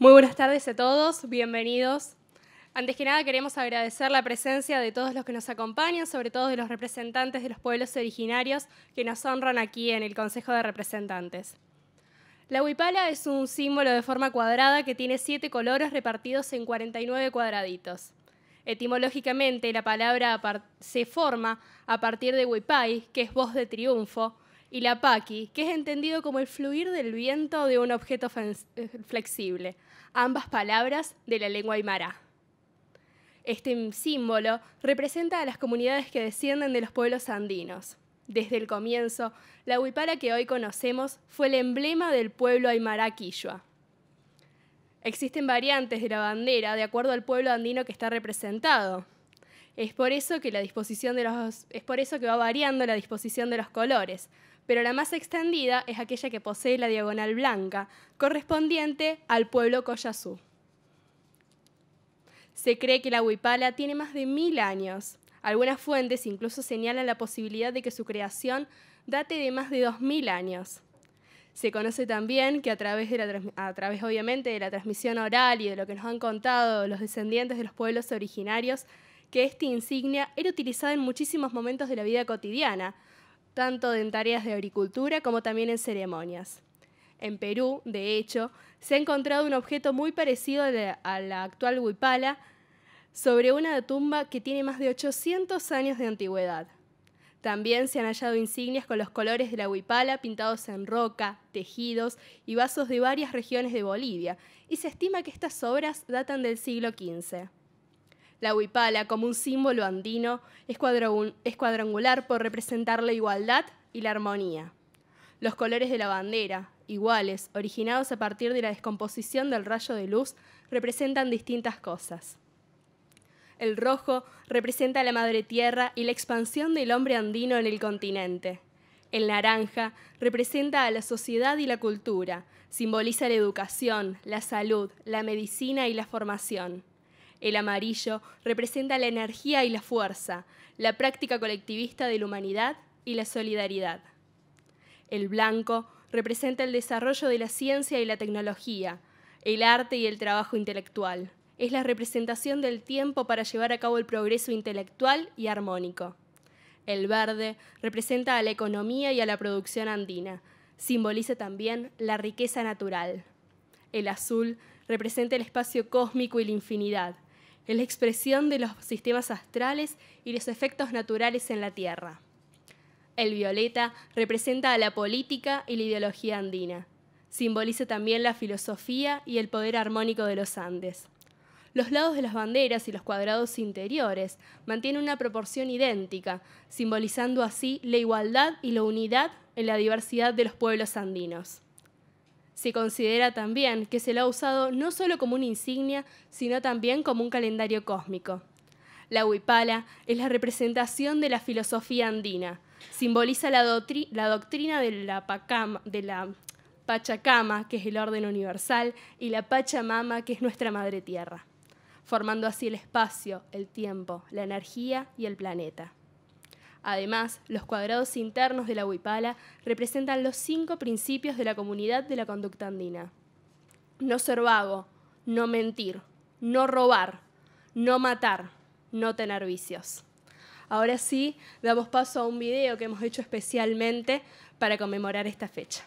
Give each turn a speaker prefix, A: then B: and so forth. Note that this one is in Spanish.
A: Muy buenas tardes a todos, bienvenidos. Antes que nada queremos agradecer la presencia de todos los que nos acompañan, sobre todo de los representantes de los pueblos originarios que nos honran aquí en el Consejo de Representantes. La huipala es un símbolo de forma cuadrada que tiene siete colores repartidos en 49 cuadraditos. Etimológicamente, la palabra se forma a partir de huipai, que es voz de triunfo, y la paqui, que es entendido como el fluir del viento de un objeto eh, flexible, ambas palabras de la lengua aymara. Este símbolo representa a las comunidades que descienden de los pueblos andinos. Desde el comienzo, la huipara que hoy conocemos fue el emblema del pueblo aymara quichua. Existen variantes de la bandera de acuerdo al pueblo andino que está representado. Es por eso que la disposición de los es por eso que va variando la disposición de los colores, pero la más extendida es aquella que posee la diagonal blanca, correspondiente al pueblo Coyazú. Se cree que la huipala tiene más de mil años. Algunas fuentes incluso señalan la posibilidad de que su creación date de más de dos mil años. Se conoce también que a través, a través obviamente de la transmisión oral y de lo que nos han contado los descendientes de los pueblos originarios, que esta insignia era utilizada en muchísimos momentos de la vida cotidiana, tanto en tareas de agricultura como también en ceremonias. En Perú, de hecho, se ha encontrado un objeto muy parecido a la, actual huipala sobre una tumba que tiene más de 800 años de antigüedad. También se han hallado insignias con los colores de la huipala pintados en roca, tejidos y vasos de varias regiones de Bolivia, y se estima que estas obras datan del siglo XV. La huipala, como un símbolo andino, es, cuadrangular por representar la igualdad y la armonía. Los colores de la bandera, iguales, originados a partir de la descomposición del rayo de luz, representan distintas cosas. El rojo representa a la madre tierra y la expansión del hombre andino en el continente. El naranja representa a la sociedad y la cultura, simboliza la educación, la salud, la medicina y la formación. El amarillo representa la energía y la fuerza, la práctica colectivista de la humanidad y la solidaridad. El blanco representa el desarrollo de la ciencia y la tecnología, el arte y el trabajo intelectual. Es la representación del tiempo para llevar a cabo el progreso intelectual y armónico. El verde representa a la economía y a la producción andina. Simboliza también la riqueza natural. El azul representa el espacio cósmico y la infinidad es la expresión de los sistemas astrales y los efectos naturales en la Tierra. El violeta representa a la política y la ideología andina. Simboliza también la filosofía y el poder armónico de los Andes. Los lados de las banderas y los cuadrados interiores mantienen una proporción idéntica, simbolizando así la igualdad y la unidad en la diversidad de los pueblos andinos. Se considera también que se la ha usado no solo como una insignia, sino también como un calendario cósmico. La huipala es la representación de la filosofía andina. Simboliza la, doctrina de la, de la Pachacama, que es el orden universal, y la Pachamama, que es nuestra madre tierra, formando así el espacio, el tiempo, la energía y el planeta. Además, los cuadrados internos de la huipala representan los cinco principios de la comunidad de la conducta andina. No ser vago, no mentir, no robar, no matar, no tener vicios. Ahora sí, damos paso a un video que hemos hecho especialmente para conmemorar esta fecha.